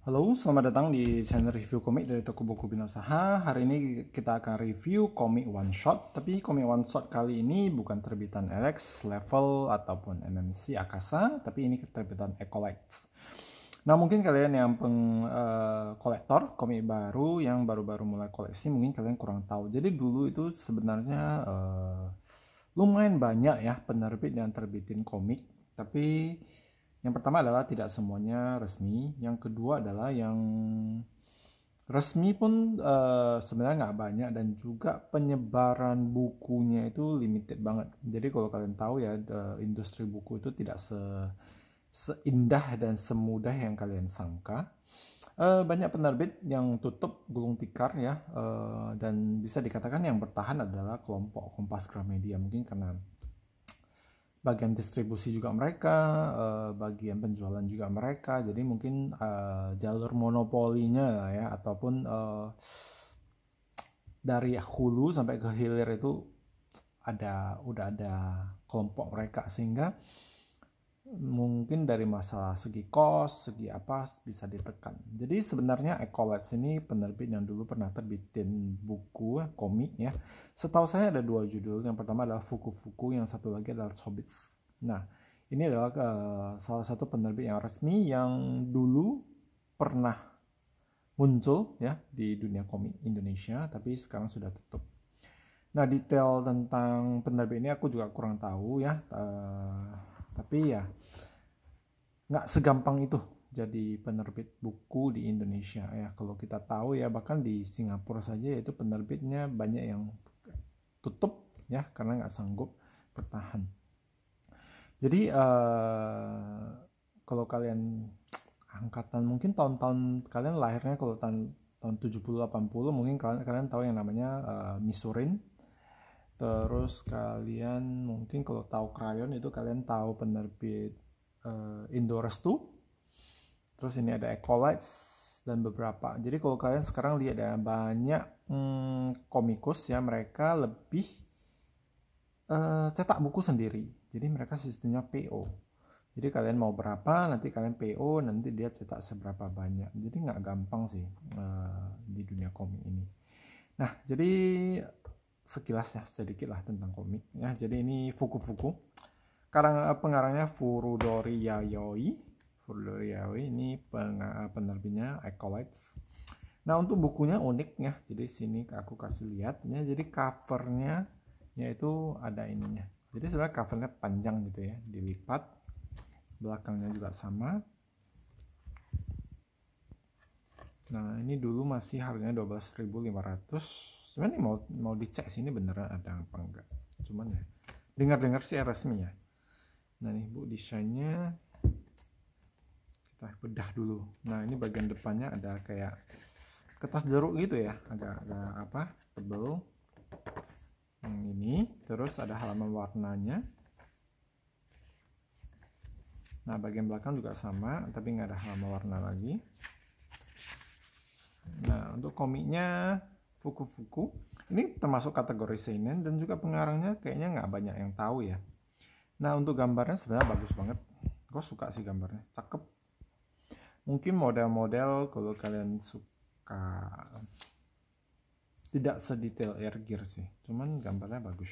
Halo, selamat datang di channel review komik dari toko buku Bina Usaha. Hari ini kita akan review komik one shot, tapi komik one shot kali ini bukan terbitan Alex, Level, ataupun MMC Akasa, tapi ini terbitan Ecolights. Nah, mungkin kalian yang peng uh, komik baru yang baru-baru mulai koleksi, mungkin kalian kurang tahu. Jadi dulu itu sebenarnya uh, lumayan banyak ya penerbit yang terbitin komik, tapi yang pertama adalah tidak semuanya resmi. Yang kedua adalah yang resmi pun uh, sebenarnya nggak banyak dan juga penyebaran bukunya itu limited banget. Jadi kalau kalian tahu ya eh, industri buku itu tidak se seindah dan semudah yang kalian sangka. Uh, banyak penerbit yang tutup gulung tikar ya uh, dan bisa dikatakan yang bertahan adalah kelompok Kompas Gramedia mungkin karena bagian distribusi juga mereka, uh, bagian penjualan juga mereka. Jadi mungkin uh, jalur monopolinya ya ataupun uh, dari hulu sampai ke hilir itu ada udah ada kelompok mereka sehingga uh, mungkin dari masalah segi kos, segi apa bisa ditekan. Jadi sebenarnya Ecolet ini penerbit yang dulu pernah terbitin buku eh, komik ya. Setahu saya ada dua judul. Yang pertama adalah Fuku-Fuku, yang satu lagi adalah Chobits. Nah, ini adalah uh, salah satu penerbit yang resmi yang dulu pernah muncul ya di dunia komik Indonesia, tapi sekarang sudah tutup. Nah, detail tentang penerbit ini aku juga kurang tahu ya. Uh, tapi ya nggak segampang itu jadi penerbit buku di Indonesia ya kalau kita tahu ya bahkan di Singapura saja ya itu penerbitnya banyak yang tutup ya karena nggak sanggup bertahan jadi uh, kalau kalian angkatan mungkin tahun-tahun kalian lahirnya kalau tahun tahun 70 80 mungkin kalian kalian tahu yang namanya uh, eh, misurin Terus kalian mungkin kalau tahu krayon itu kalian tahu penerbit uh, eh, tuh Terus ini ada Ecolites dan beberapa. Jadi kalau kalian sekarang lihat ada ya, banyak hmm, komikus ya mereka lebih uh, cetak buku sendiri. Jadi mereka sistemnya PO. Jadi kalian mau berapa, nanti kalian PO, nanti dia cetak seberapa banyak. Jadi nggak gampang sih uh, di dunia komik ini. Nah, jadi sekilas ya sedikit lah tentang komik ya jadi ini fuku-fuku karena eh, pengarangnya Furudori Yayoi Furudori Yayoi ini peng, eh, penerbitnya Acolytes nah untuk bukunya unik ya jadi sini aku kasih ya jadi covernya yaitu ada ininya jadi sebenarnya covernya panjang gitu ya dilipat belakangnya juga sama nah ini dulu masih harganya 12.500 sebenarnya mau mau dicek sih ini beneran ada apa enggak cuman ya dengar-dengar sih resmi ya nah nih bu desainnya kita bedah dulu nah ini bagian depannya ada kayak kertas jeruk gitu ya agak agak apa tebel yang ini terus ada halaman warnanya nah bagian belakang juga sama tapi nggak ada halaman warna lagi nah untuk komiknya Fuku-Fuku. Ini termasuk kategori seinen dan juga pengarangnya kayaknya nggak banyak yang tahu ya. Nah untuk gambarnya sebenarnya bagus banget. Gue suka sih gambarnya, cakep. Mungkin model-model kalau kalian suka tidak sedetail air gear sih, cuman gambarnya bagus.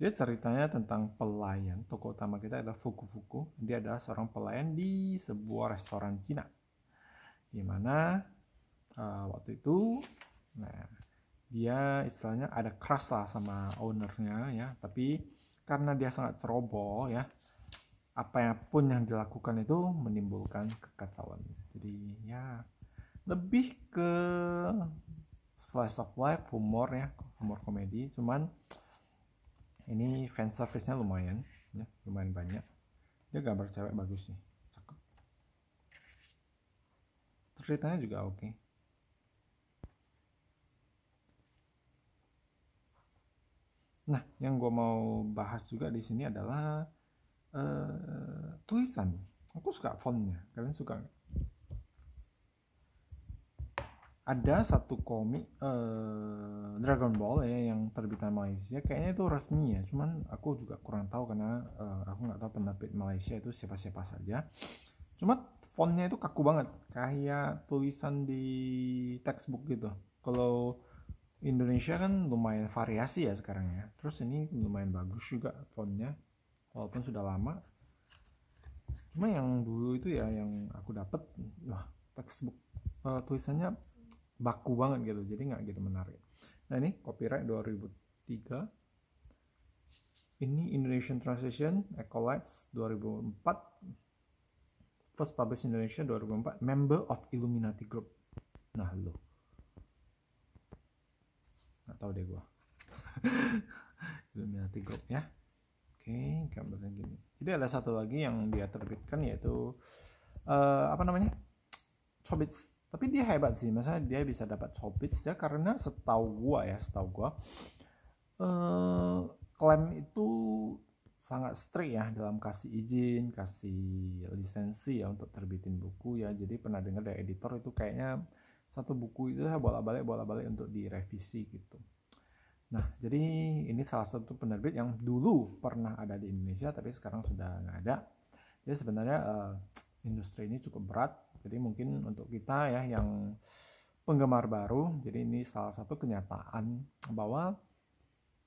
Dia ceritanya tentang pelayan. toko utama kita adalah Fuku-Fuku. Dia adalah seorang pelayan di sebuah restoran Cina. Di mana uh, waktu itu Nah, dia istilahnya ada keras lah sama ownernya ya, tapi karena dia sangat ceroboh ya, apapun yang dilakukan itu menimbulkan kekacauan. Jadi ya lebih ke slice of life, humor ya, humor komedi. Cuman ini fan service-nya lumayan, ya, lumayan banyak. Dia gambar cewek bagus sih, cakep. Ceritanya juga oke. Okay. Nah, yang gue mau bahas juga di sini adalah uh, tulisan. Aku suka fontnya. Kalian suka nggak? Ada satu komik uh, Dragon Ball ya yang terbitan Malaysia. Kayaknya itu resmi ya. Cuman aku juga kurang tahu karena uh, aku nggak tahu pendapat Malaysia itu siapa-siapa saja. Cuma fontnya itu kaku banget, kayak tulisan di textbook gitu. Kalau Indonesia kan lumayan variasi ya sekarang ya. Terus ini lumayan bagus juga fontnya, walaupun sudah lama. Cuma yang dulu itu ya yang aku dapat, wah textbook uh, tulisannya baku banget gitu, jadi nggak gitu menarik. Nah ini copyright 2003. Ini Indonesian Translation Ecolites 2004. First published Indonesia 2004. Member of Illuminati Group. Nah loh nggak tahu deh gua Illuminati Group ya oke gambarnya gini jadi ada satu lagi yang dia terbitkan yaitu uh, apa namanya Chobits tapi dia hebat sih masa dia bisa dapat Chobits ya karena setahu gua ya setahu gua uh, klaim itu sangat strict ya dalam kasih izin, kasih lisensi ya untuk terbitin buku ya. Jadi pernah dengar dari editor itu kayaknya satu buku itu saya bolak-balik bolak-balik untuk direvisi gitu. Nah, jadi ini salah satu penerbit yang dulu pernah ada di Indonesia, tapi sekarang sudah nggak ada. Jadi sebenarnya uh, industri ini cukup berat. Jadi mungkin untuk kita ya yang penggemar baru, jadi ini salah satu kenyataan bahwa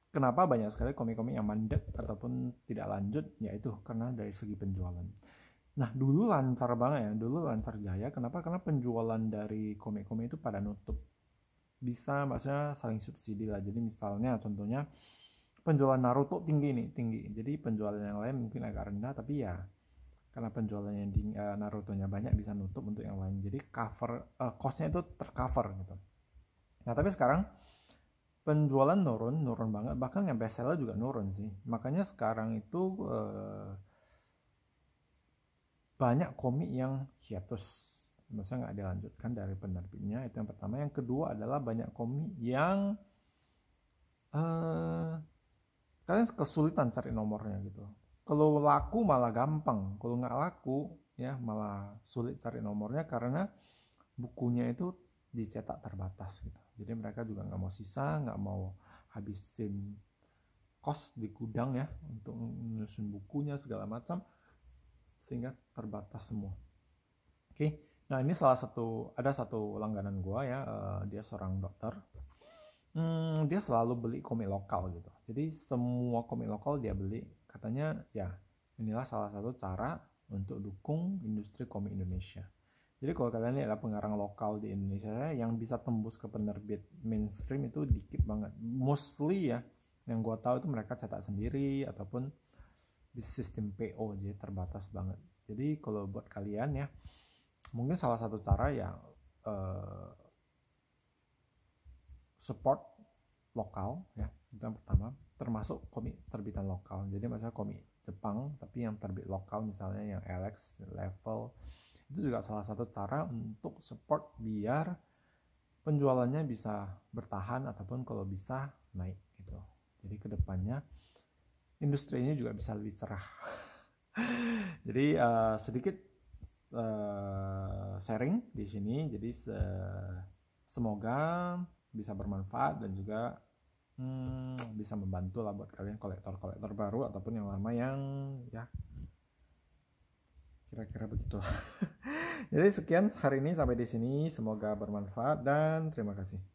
kenapa banyak sekali komik-komik yang mandek ataupun tidak lanjut, yaitu karena dari segi penjualan. Nah, dulu lancar banget ya. Dulu lancar jaya. Kenapa? Karena penjualan dari komik-komik itu pada nutup. Bisa maksudnya saling subsidi lah. Jadi misalnya contohnya penjualan Naruto tinggi nih, tinggi. Jadi penjualan yang lain mungkin agak rendah tapi ya karena penjualannya di eh, Naruto-nya banyak bisa nutup untuk yang lain. Jadi cover uh, eh, cost itu tercover gitu. Nah, tapi sekarang penjualan nurun, nurun banget bahkan yang best seller juga nurun sih. Makanya sekarang itu uh, banyak komik yang hiatus menurut nggak dilanjutkan dari penerbitnya itu yang pertama yang kedua adalah banyak komik yang uh, kalian kesulitan cari nomornya gitu kalau laku malah gampang kalau nggak laku ya malah sulit cari nomornya karena bukunya itu dicetak terbatas gitu jadi mereka juga nggak mau sisa nggak mau habisin kos di gudang ya untuk menyusun bukunya segala macam sehingga terbatas semua. Oke, okay. nah ini salah satu ada satu langganan gua ya, uh, dia seorang dokter. Hmm, dia selalu beli komik lokal gitu. Jadi semua komik lokal dia beli. Katanya ya inilah salah satu cara untuk dukung industri komik Indonesia. Jadi kalau kalian ini adalah pengarang lokal di Indonesia yang bisa tembus ke penerbit mainstream itu dikit banget. Mostly ya yang gua tahu itu mereka cetak sendiri ataupun di sistem PO jadi terbatas banget jadi kalau buat kalian ya mungkin salah satu cara yang uh, eh, support lokal ya itu yang pertama termasuk komik terbitan lokal jadi misalnya komik Jepang tapi yang terbit lokal misalnya yang Alex level itu juga salah satu cara untuk support biar penjualannya bisa bertahan ataupun kalau bisa naik gitu jadi kedepannya industrinya juga bisa lebih cerah. Jadi uh, sedikit uh, sharing di sini. Jadi se semoga bisa bermanfaat dan juga hmm, bisa membantu lah buat kalian kolektor-kolektor baru ataupun yang lama yang ya kira-kira begitu. Jadi sekian hari ini sampai di sini. Semoga bermanfaat dan terima kasih.